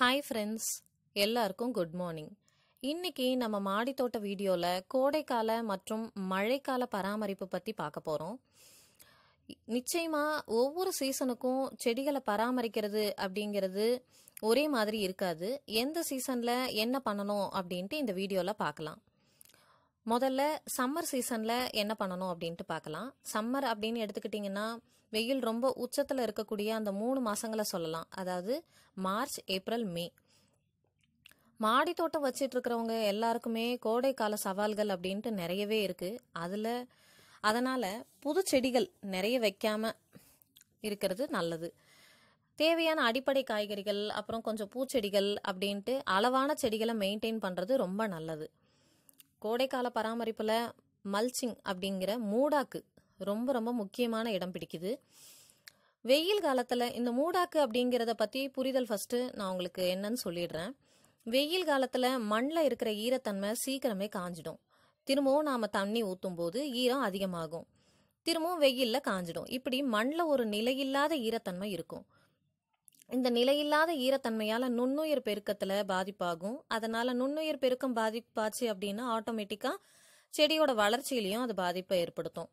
hi friends எல்லாருக்கும் good morning இன்னைக்கு நம்ம மாடித்தோட்ட வீடியோவில் கோடைக்கால மற்றும் மழைக்கால பராமரிப்பு பற்றி பார்க்க போகிறோம் நிச்சயமாக ஒவ்வொரு சீசனுக்கும் செடிகளை பராமரிக்கிறது அப்படிங்கிறது ஒரே மாதிரி இருக்காது எந்த சீசனில் என்ன பண்ணணும் அப்படின்ட்டு இந்த வீடியோவில் பார்க்கலாம் முதல்ல சம்மர் சீசனில் என்ன பண்ணணும் அப்படின்ட்டு பார்க்கலாம் சம்மர் அப்படின்னு எடுத்துக்கிட்டிங்கன்னா வெயில் ரொம்ப உச்சத்தில் இருக்கக்கூடிய அந்த மூணு மாதங்களை சொல்லலாம் அதாவது மார்ச் ஏப்ரல் மே மாடி தோட்டம் வச்சிட்டு இருக்கிறவங்க எல்லாருக்குமே கோடை கால சவால்கள் அப்படின்ட்டு நிறையவே இருக்குது அதில் அதனால் புது செடிகள் நிறைய வைக்காம இருக்கிறது நல்லது தேவையான அடிப்படை காய்கறிகள் அப்புறம் கொஞ்சம் பூச்செடிகள் அப்படின்ட்டு அளவான செடிகளை மெயின்டைன் பண்ணுறது ரொம்ப நல்லது கோடைக்கால பராமரிப்பில் மல்ச்சிங் அப்படிங்கிற மூடாக்கு ரொம்ப ரொம்ப முக்கியமான இடம் பிடிக்குது வெயில் காலத்தில் இந்த மூடாக்கு அப்படிங்கிறத பற்றி புரிதல் ஃபஸ்ட்டு நான் உங்களுக்கு என்னன்னு சொல்லிடுறேன் வெயில் காலத்தில் மண்ணில் இருக்கிற ஈரத்தன்மை சீக்கிரமே காஞ்சிடும் திரும்பவும் நாம் தண்ணி ஊற்றும் போது ஈரம் அதிகமாகும் திரும்பவும் வெயிலில் காஞ்சிடும் இப்படி மண்ணில் ஒரு நிலையில்லாத ஈரத்தன்மை இருக்கும் இந்த நிலையில்லாத ஈரத்தன்மையால் நுண்ணுயிர் பெருக்கத்தில் பாதிப்பாகும் அதனால் நுண்ணுயிர் பெருக்கம் பாதிப்பாச்சு அப்படின்னா ஆட்டோமேட்டிக்காக செடியோட வளர்ச்சியிலையும் அது பாதிப்பை ஏற்படுத்தும்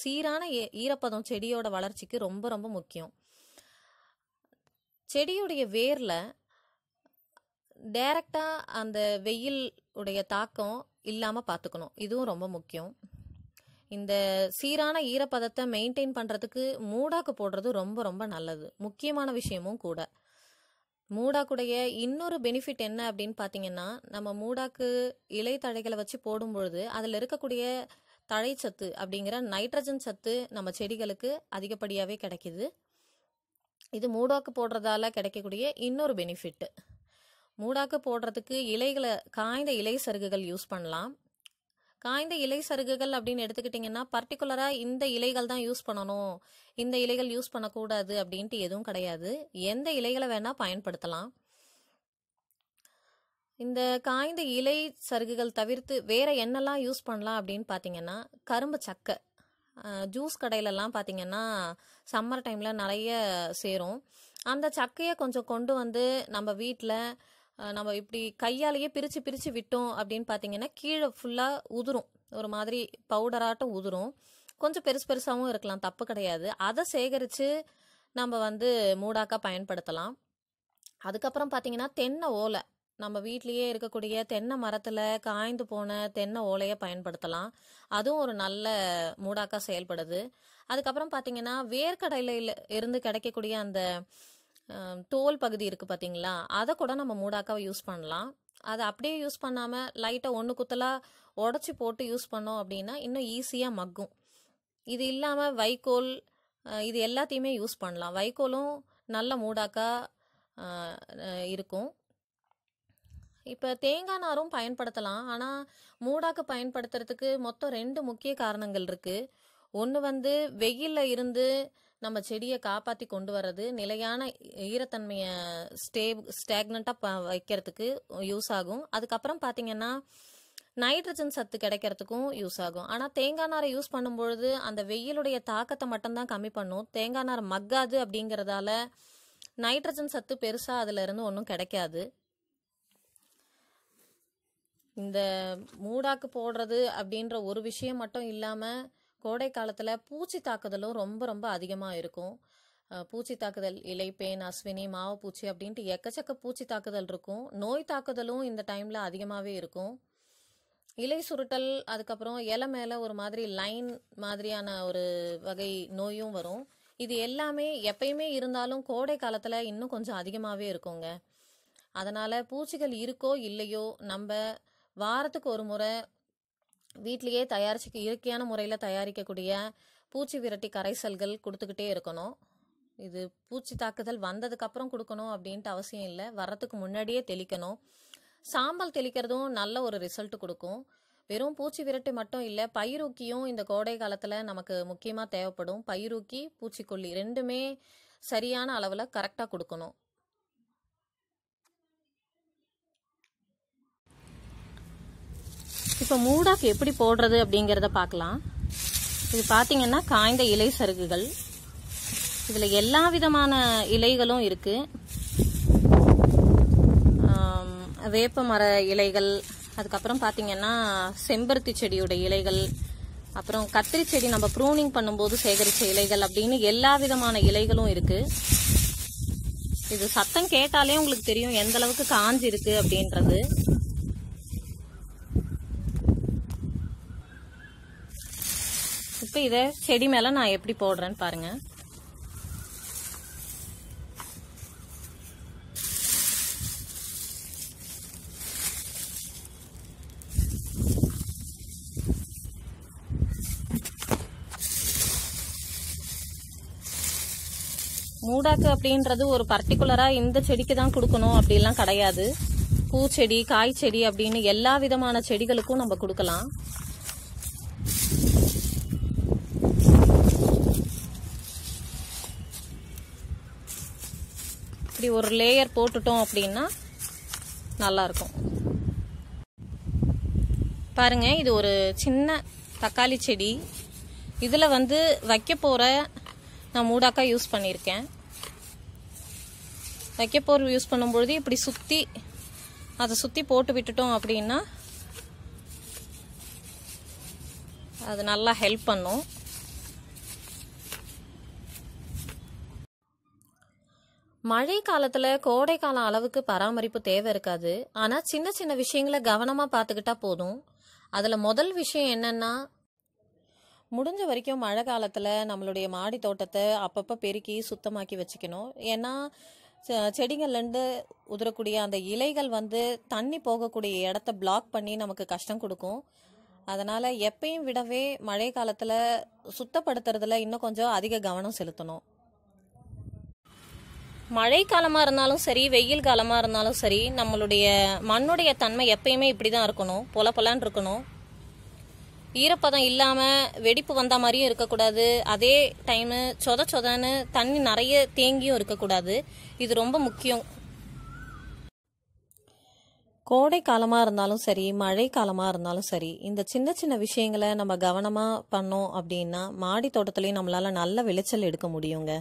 சீரான ஈரப்பதம் செடியோட வளர்ச்சிக்கு ரொம்ப ரொம்ப முக்கியம் செடியுடைய வேரில் டைரக்டா அந்த வெயில் உடைய தாக்கம் இல்லாமல் பார்த்துக்கணும் இதுவும் ரொம்ப முக்கியம் இந்த சீரான ஈரப்பதத்தை மெயின்டைன் பண்ணுறதுக்கு மூடாக்கு போடுறது ரொம்ப ரொம்ப நல்லது முக்கியமான விஷயமும் கூட மூடாக்குடைய இன்னொரு பெனிஃபிட் என்ன அப்படின்னு பார்த்தீங்கன்னா நம்ம மூடாக்கு இலை தழைகளை வச்சு போடும்பொழுது அதில் இருக்கக்கூடிய தழைச்சத்து அப்படிங்கிற நைட்ரஜன் சத்து நம்ம செடிகளுக்கு அதிகப்படியாகவே கிடைக்கிது இது மூடாக்கு போடுறதால கிடைக்கக்கூடிய இன்னொரு பெனிஃபிட்டு மூடாக்கு போடுறதுக்கு இலைகளை காய்ந்த இலை சருகுகள் யூஸ் பண்ணலாம் காய்ந்த இலை சருகுகள் அப்படின்னு எடுத்துக்கிட்டிங்கன்னா பர்டிகுலராக இந்த இலைகள் தான் யூஸ் பண்ணணும் இந்த இலைகள் யூஸ் பண்ணக்கூடாது அப்படின்ட்டு எதுவும் கிடையாது எந்த இலைகளை வேணால் பயன்படுத்தலாம் இந்த காய்ந்த இலை சருகுகள் தவிர்த்து வேற என்னெல்லாம் யூஸ் பண்ணலாம் அப்படின்னு பார்த்தீங்கன்னா கரும்பு சக்கை ஜூஸ் கடையிலலாம் பார்த்தீங்கன்னா சம்மர் டைமில் நிறைய சேரும் அந்த சக்கையை கொஞ்சம் கொண்டு வந்து நம்ம வீட்டில் நம்ம இப்படி கையாலேயே பிரித்து பிரித்து விட்டோம் அப்படின்னு பார்த்தீங்கன்னா கீழே ஃபுல்லாக உதிரும் ஒரு மாதிரி பவுடராட்டம் உதிரும் கொஞ்சம் பெருசு பெருசாகவும் இருக்கலாம் தப்பு கிடையாது அதை சேகரித்து நம்ம வந்து மூடாக்கா பயன்படுத்தலாம் அதுக்கப்புறம் பார்த்தீங்கன்னா தென்னை ஓலை நம்ம வீட்லேயே இருக்கக்கூடிய தென்னை மரத்தில் காய்ந்து போன தென்னை ஓலையை பயன்படுத்தலாம் அதுவும் ஒரு நல்ல மூடாக்கா செயல்படுது அதுக்கப்புறம் பார்த்தீங்கன்னா வேர்க்கடலையில் இருந்து கிடைக்கக்கூடிய அந்த தோல் பகுதி இருக்குது பார்த்தீங்களா அதை கூட நம்ம மூடாக்காவை யூஸ் பண்ணலாம் அதை அப்படியே யூஸ் பண்ணாமல் லைட்டாக ஒன்று குத்தலாக உடச்சி போட்டு யூஸ் பண்ணோம் அப்படின்னா இன்னும் ஈஸியாக மக்கும் இது இல்லாமல் வைக்கோல் இது எல்லாத்தையுமே யூஸ் பண்ணலாம் வைக்கோலும் நல்ல மூடாக்கா இருக்கும் இப்போ தேங்காய் நாரும் பயன்படுத்தலாம் ஆனால் மூடாக்கு பயன்படுத்துறதுக்கு மொத்தம் ரெண்டு முக்கிய காரணங்கள் இருக்குது ஒன்று வந்து வெயிலில் இருந்து நம்ம செடியை காப்பாற்றி கொண்டு வர்றது நிலையான ஈரத்தன்மையை ஸ்டே ஸ்டாக்னண்ட்டாக வைக்கிறதுக்கு யூஸ் ஆகும் அதுக்கப்புறம் பார்த்திங்கன்னா நைட்ரஜன் சத்து கிடைக்கிறதுக்கும் யூஸ் ஆகும் ஆனால் தேங்காய் நாரை யூஸ் பண்ணும்பொழுது அந்த வெயிலுடைய தாக்கத்தை மட்டும்தான் கம்மி பண்ணும் தேங்காய் நார் மக்காது அப்படிங்கிறதால நைட்ரஜன் சத்து பெருசாக அதில் இருந்து ஒன்றும் கிடைக்காது இந்த மூடாக்கு போடுறது அப்படின்ற ஒரு விஷயம் மட்டும் இல்லாமல் கோடை காலத்தில் பூச்சி தாக்குதலும் ரொம்ப ரொம்ப அதிகமாக இருக்கும் பூச்சி தாக்குதல் இலைப்பேன் அஸ்வினி மாவு பூச்சி அப்படின்ட்டு எக்கச்சக்க பூச்சி தாக்குதல் இருக்கும் நோய் தாக்குதலும் இந்த டைமில் அதிகமாகவே இருக்கும் இலை சுருட்டல் அதுக்கப்புறம் இலை மேலே ஒரு மாதிரி லைன் மாதிரியான ஒரு வகை நோயும் வரும் இது எல்லாமே எப்பயுமே இருந்தாலும் கோடை காலத்தில் இன்னும் கொஞ்சம் அதிகமாகவே இருக்குங்க அதனால் பூச்சிகள் இருக்கோ இல்லையோ நம்ம வாரத்துக்கு ஒரு முறை வீட்லேயே தயாரிச்சுக்க இயற்கையான முறையில் தயாரிக்கக்கூடிய பூச்சி விரட்டி கரைசல்கள் கொடுத்துக்கிட்டே இருக்கணும் இது பூச்சி தாக்குதல் வந்ததுக்கப்புறம் கொடுக்கணும் அப்படின்ட்டு அவசியம் இல்லை வர்றதுக்கு முன்னாடியே தெளிக்கணும் சாம்பல் தெளிக்கிறதும் நல்ல ஒரு ரிசல்ட் கொடுக்கும் வெறும் பூச்சி விரட்டி மட்டும் இல்லை பயிரூக்கியும் இந்த கோடை காலத்தில் நமக்கு முக்கியமாக தேவைப்படும் பயிரூக்கி பூச்சிக்கொல்லி ரெண்டுமே சரியான அளவில் கரெக்டாக கொடுக்கணும் இப்போ மூடாக்கு எப்படி போடுறது அப்படிங்கிறத பார்க்கலாம் இது பார்த்தீங்கன்னா காய்ந்த இலை சருகுகள் இதில் எல்லா விதமான இலைகளும் இருக்குது வேப்ப மர இலைகள் அதுக்கப்புறம் பார்த்தீங்கன்னா செம்பருத்தி செடியோட இலைகள் அப்புறம் கத்திரி செடி நம்ம ப்ரூனிங் பண்ணும்போது சேகரித்த இலைகள் அப்படின்னு எல்லா விதமான இலைகளும் இருக்குது இது சத்தம் கேட்டாலே உங்களுக்கு தெரியும் எந்த அளவுக்கு காஞ்சி அப்படின்றது இப்போ இதை செடி மேலே நான் எப்படி போடுறேன்னு பாருங்கள் மூடாக்கு அப்படின்றது ஒரு பர்டிகுலராக இந்த செடிக்கு தான் கொடுக்கணும் அப்படிலாம் கிடையாது பூச்செடி காய்ச்செடி அப்படின்னு எல்லா விதமான செடிகளுக்கும் நம்ம கொடுக்கலாம் அப்படி ஒரு லேயர் போட்டுட்டோம் அப்படின்னா நல்லாயிருக்கும் பாருங்கள் இது ஒரு சின்ன தக்காளி செடி இதில் வந்து வைக்க போகிற நான் மூடாக்கா யூஸ் பண்ணியிருக்கேன் வைக்க போர் யூஸ் பண்ணும்பொழுது இப்படி சுற்றி அதை சுற்றி போட்டு விட்டுட்டோம் அப்படின்னா அது நல்லா ஹெல்ப் பண்ணும் மழை காலத்துல கோடை காலம் அளவுக்கு பராமரிப்பு தேவை இருக்காது ஆனா சின்ன சின்ன விஷயங்களை கவனமா பார்த்துக்கிட்டா போதும் அதுல முதல் விஷயம் என்னன்னா முடிஞ்ச வரைக்கும் மழை காலத்துல நம்மளுடைய மாடி தோட்டத்தை அப்பப்ப பெருக்கி சுத்தமாக்கி வச்சுக்கணும் ஏன்னா செடிகள்லேருந்து உதிரக்கூடிய அந்த இலைகள் வந்து தண்ணி போகக்கூடிய இடத்த பிளாக் பண்ணி நமக்கு கஷ்டம் கொடுக்கும் அதனால் எப்பயும் விடவே மழை காலத்தில் சுத்தப்படுத்துறதுல இன்னும் கொஞ்சம் அதிக கவனம் செலுத்தணும் மழை காலமாக இருந்தாலும் சரி வெயில் காலமாக இருந்தாலும் சரி நம்மளுடைய மண்ணுடைய தன்மை எப்பயுமே இப்படி தான் இருக்கணும் பொல பொலான் இருக்கணும் ஈரப்பதம் இல்லாமல் வெடிப்பு வந்த மாதிரியும் இருக்கக்கூடாது அதே டைமு சொத சொதன்னு தண்ணி நிறைய தேங்கியும் இருக்கக்கூடாது இது ரொம்ப முக்கியம் கோடை காலமாக இருந்தாலும் சரி மழை காலமாக இருந்தாலும் சரி இந்த சின்ன சின்ன விஷயங்களை நம்ம கவனமாக பண்ணோம் அப்படின்னா மாடி தோட்டத்துலேயும் நம்மளால் நல்ல விளைச்சல் எடுக்க முடியுங்க